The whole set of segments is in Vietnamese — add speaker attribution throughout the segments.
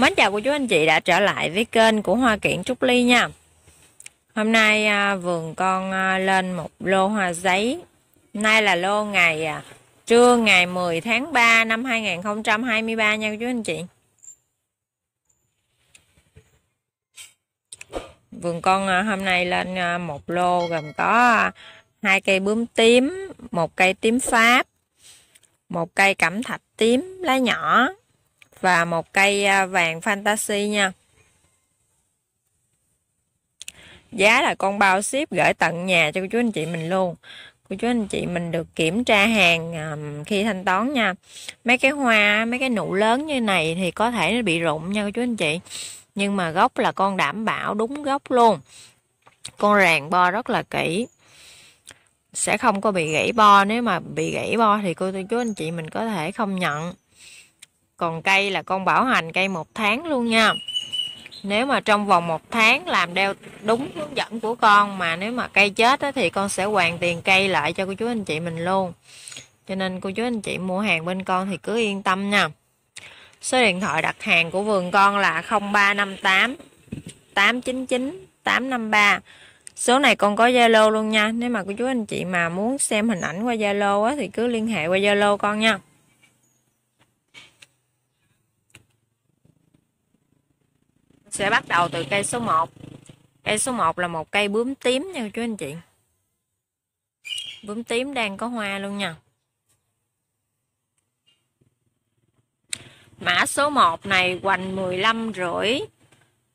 Speaker 1: Mến chào cô chú anh chị đã trở lại với kênh của Hoa Kiển Trúc Ly nha Hôm nay à, vườn con à, lên một lô hoa giấy Nay là lô ngày à, trưa ngày 10 tháng 3 năm 2023 nha cô chú anh chị Vườn con hôm nay lên một lô gồm có hai cây bướm tím, một cây tím pháp, một cây cẩm thạch tím lá nhỏ và một cây à, vàng fantasy nha giá là con bao ship gửi tận nhà cho cô chú anh chị mình luôn cô chú anh chị mình được kiểm tra hàng khi thanh toán nha mấy cái hoa mấy cái nụ lớn như này thì có thể nó bị rụng nha cô chú anh chị nhưng mà gốc là con đảm bảo đúng gốc luôn con ràng bo rất là kỹ sẽ không có bị gãy bo nếu mà bị gãy bo thì cô chú anh chị mình có thể không nhận còn cây là con bảo hành cây một tháng luôn nha nếu mà trong vòng một tháng làm đeo đúng hướng dẫn của con mà nếu mà cây chết á, thì con sẽ hoàn tiền cây lại cho cô chú anh chị mình luôn cho nên cô chú anh chị mua hàng bên con thì cứ yên tâm nha số điện thoại đặt hàng của vườn con là 0358 899 853 số này con có Zalo luôn nha nếu mà cô chú anh chị mà muốn xem hình ảnh qua Zalo thì cứ liên hệ qua Zalo con nha sẽ bắt đầu từ cây số 1 cây số 1 là một cây bướm tím nha chú anh chị bướm tím đang có hoa luôn nha mã số 1 này hoành 15 rưỡi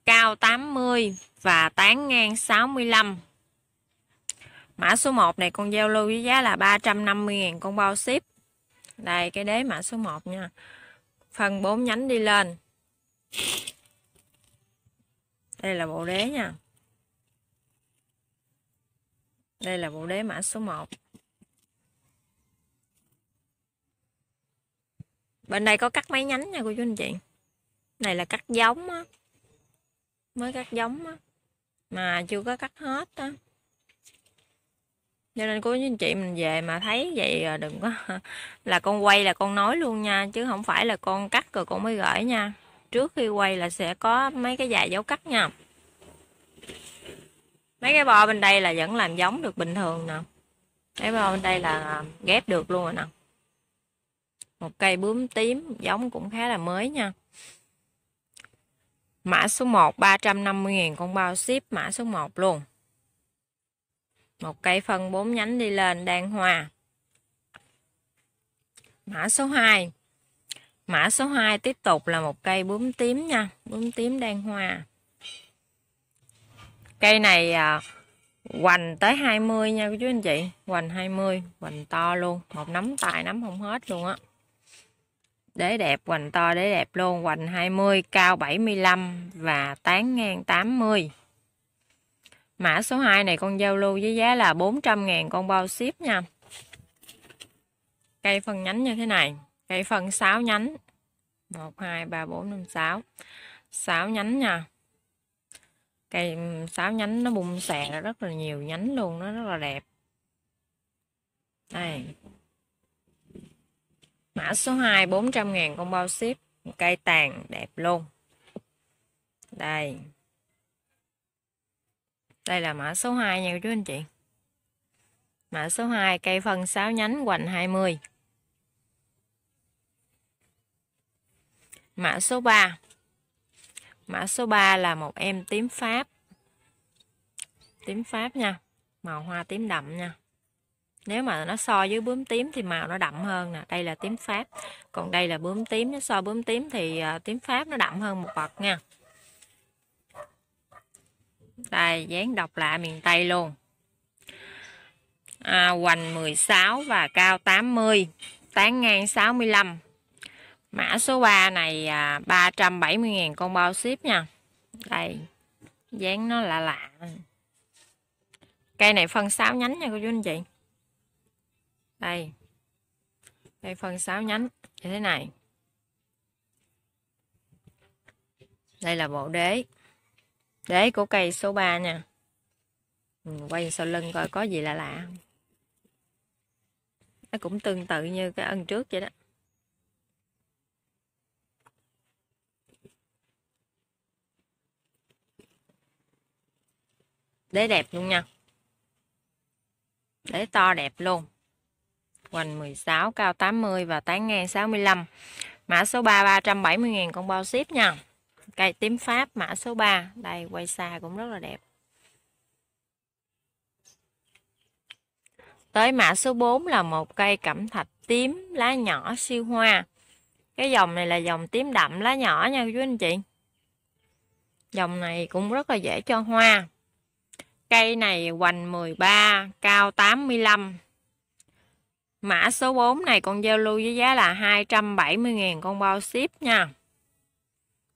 Speaker 1: cao 80 và tán ngang 65 mã số 1 này con giao lưu với giá là 350.000 con bao ship đây cái đế mã số 1 nha phần 4 nhánh đi lên đây là bộ đế nha đây là bộ đế mã số 1 bên đây có cắt mấy nhánh nha cô chú anh chị này là cắt giống á mới cắt giống á mà chưa có cắt hết á cho nên cô chú anh chị mình về mà thấy vậy đừng có là con quay là con nói luôn nha chứ không phải là con cắt rồi con mới gửi nha trước khi quay là sẽ có mấy cái dài dấu cắt nha mấy cái bo bên đây là vẫn làm giống được bình thường nè cái bo bên đây là ghép được luôn rồi nè một cây bướm tím giống cũng khá là mới nha mã số 1 350.000 con bao ship mã số 1 luôn một cây phân bốn nhánh đi lên đang hoa mã số 2 mã số 2 tiếp tục là một cây bướm tím nha bướm tím đang hoa cây này à, hoành tới 20 nha cô chú anh chị hoành 20 hoành to luôn một nắm tài nắm không hết luôn á đế đẹp hoành to đế đẹp luôn hoành 20 cao 75 và tán ngang 80 mã số 2 này con giao lưu với giá là 400 ngàn con bao ship nha cây phân nhánh như thế này cây phân 6 nhánh 1 2 3 4 5 6 6 nhánh nha cây sáu nhánh nó bung xè ra rất là nhiều nhánh luôn nó rất là đẹp đây mã số 2 400 ngàn con bao ship cây tàn đẹp luôn đây đây là mã số 2 nha chú anh chị mã số 2 cây phân sáu nhánh hoành 20 mã số 3 Mã số 3 là một em tím Pháp. Tím Pháp nha. Màu hoa tím đậm nha. Nếu mà nó so với bướm tím thì màu nó đậm hơn nè. Đây là tím Pháp. Còn đây là bướm tím. Nó so bướm tím thì ờ, tím Pháp nó đậm hơn một bậc nha. Đây, dáng độc lạ miền Tây luôn. À, hoành 16 và cao 80. Tán ngang 65 mã số 3 này à, 370.000 con bao ship nha đây dáng nó lạ lạ cây này phân 6 nhánh nha cô chú anh chị đây đây phân 6 nhánh như thế này đây là bộ đế đế của cây số 3 nha ừ, quay sau lưng coi có gì lạ lạ nó cũng tương tự như cái ân trước vậy đó đế đẹp luôn nha đế to đẹp luôn hoành 16 cao 80 và tán ngang 65 mã số 3 370.000 con bao ship nha cây tím pháp mã số 3 đây quay xa cũng rất là đẹp tới mã số 4 là một cây cẩm thạch tím lá nhỏ siêu hoa cái dòng này là dòng tím đậm lá nhỏ nha quý anh chị dòng này cũng rất là dễ cho hoa Cây này hoành 13, cao 85. Mã số 4 này con giao lưu với giá là 270.000 con bao ship nha.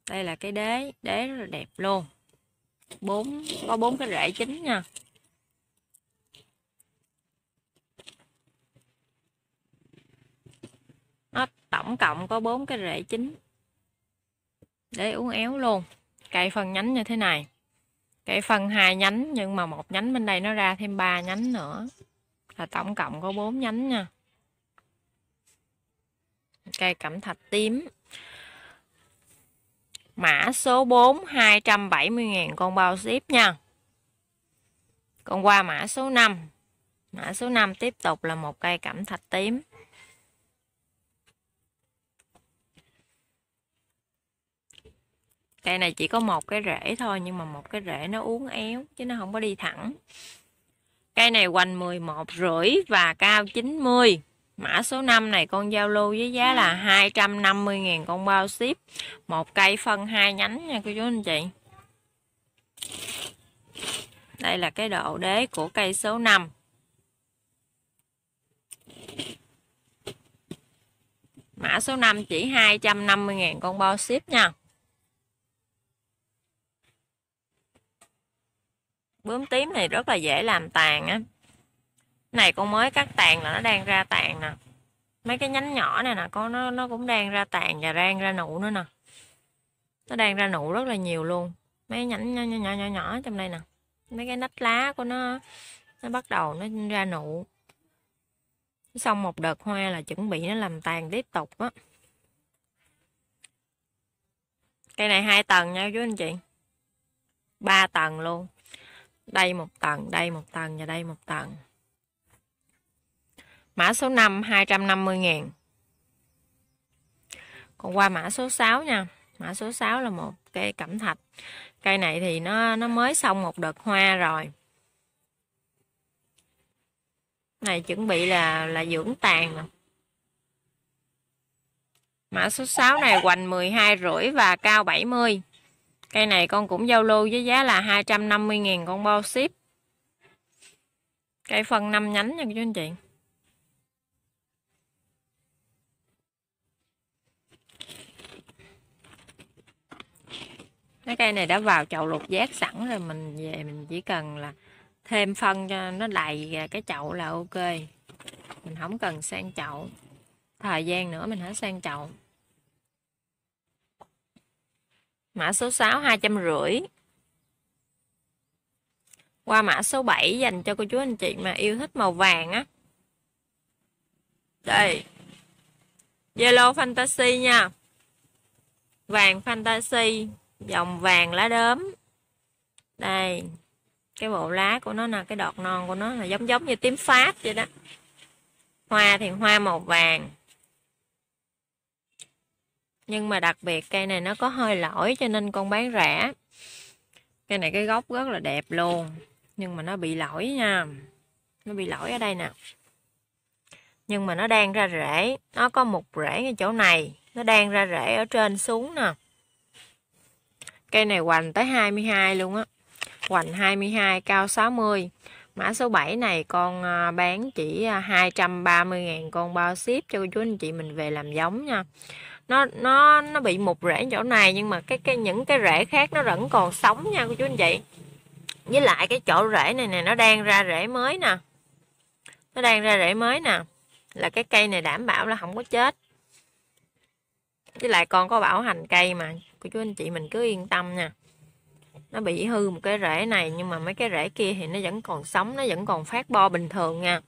Speaker 1: Đây là cái đế, đế rất là đẹp luôn. bốn có bốn cái rễ chính nha. Nó tổng cộng có bốn cái rễ chính. Để uống éo luôn. Cày phần nhánh như thế này cái phân hai nhánh nhưng mà một nhánh bên đây nó ra thêm ba nhánh nữa là tổng cộng có bốn nhánh nha cây cẩm thạch tím mã số 4 270.000 con bao ship nha còn qua mã số 5 mã số 5 tiếp tục là một cây cẩm thạch tím cây này chỉ có một cái rễ thôi nhưng mà một cái rễ nó uốn éo chứ nó không có đi thẳng cây này hoành 11 rưỡi và cao 90 mã số 5 này con giao lưu với giá là 250.000 con bao ship một cây phân hai nhánh nha cô chú anh chị đây là cái độ đế của cây số 5 Mã số 5 chỉ 250.000 con bao ship nha. bướm tím này rất là dễ làm tàn á này con mới cắt tàn là nó đang ra tàn nè mấy cái nhánh nhỏ này nè con nó nó cũng đang ra tàn và đang ra nụ nữa nè nó đang ra nụ rất là nhiều luôn mấy nhánh nhỏ nhỏ nhỏ nhỏ trong đây nè mấy cái nách lá của nó nó bắt đầu nó ra nụ xong một đợt hoa là chuẩn bị nó làm tàn tiếp tục á cây này hai tầng nha chú anh chị ba tầng luôn đây một tầng đây một tầng và đây một tầng mã số 5 250 ngàn còn qua mã số 6 nha mã số 6 là một cây cẩm thạch cây này thì nó nó mới xong một đợt hoa rồi này chuẩn bị là là dưỡng tàn nè mã số 6 này hoành 12 rưỡi và cao 70 Cây này con cũng giao lưu với giá là 250.000 con bao ship. Cây phân 5 nhánh nha chú anh chị. Cái cây này đã vào chậu lục giác sẵn rồi mình về mình chỉ cần là thêm phân cho nó đầy cái chậu là ok. Mình không cần sang chậu. Thời gian nữa mình hãy sang chậu mã số 6 250 qua mã số 7 dành cho cô chú anh chị mà yêu thích màu vàng á đây Yellow Fantasy nha vàng Fantasy dòng vàng lá đốm đây cái bộ lá của nó là cái đọt non của nó là giống giống như tím pháp vậy đó hoa thì hoa màu vàng nhưng mà đặc biệt cây này nó có hơi lỗi cho nên con bán rẻ cây này cái gốc rất là đẹp luôn nhưng mà nó bị lỗi nha nó bị lỗi ở đây nè nhưng mà nó đang ra rễ nó có một rễ ngay chỗ này nó đang ra rễ ở trên xuống nè cây này hoành tới 22 luôn á hoành 22 cao 60 mã số 7 này con à, bán chỉ 230.000 à, con bao ship cho chú anh chị mình về làm giống nha nó nó nó bị một rễ chỗ này nhưng mà cái cái những cái rễ khác nó vẫn còn sống nha cô chú anh chị với lại cái chỗ rễ này nè nó đang ra rễ mới nè nó đang ra rễ mới nè là cái cây này đảm bảo là không có chết với lại còn có bảo hành cây mà cô chú anh chị mình cứ yên tâm nha nó bị hư một cái rễ này nhưng mà mấy cái rễ kia thì nó vẫn còn sống nó vẫn còn phát bo bình thường nha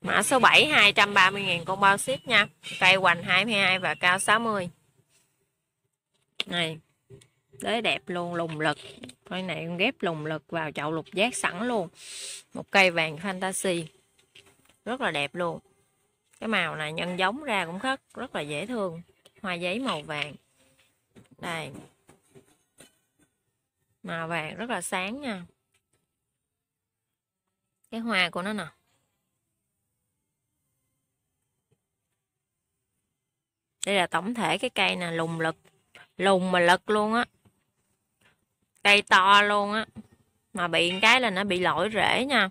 Speaker 1: Mã số 7 230.000 con bao ship nha. Cây hoành 22 và cao 60. Này. Đế đẹp luôn, lùng lực. Cái này con ghép lùng lực vào chậu lục giác sẵn luôn. Một cây vàng fantasy. Rất là đẹp luôn. Cái màu này nhân giống ra cũng rất rất là dễ thương. Hoa giấy màu vàng. Đây. Màu vàng rất là sáng nha. Cái hoa của nó nè. đây là tổng thể cái cây nè lùng lực lùng mà lực luôn á cây to luôn á mà bị cái là nó bị lỗi rễ nha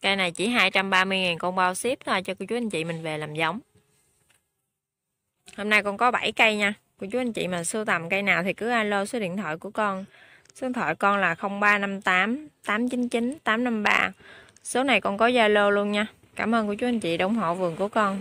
Speaker 1: cây này chỉ 230.000 con bao ship thôi cho cô chú anh chị mình về làm giống hôm nay con có 7 cây nha cô chú anh chị mà sưu tầm cây nào thì cứ alo số điện thoại của con số điện thoại con là 0358 899 853 số này con có Zalo luôn nha cảm ơn cô chú anh chị đồng hộ vườn của con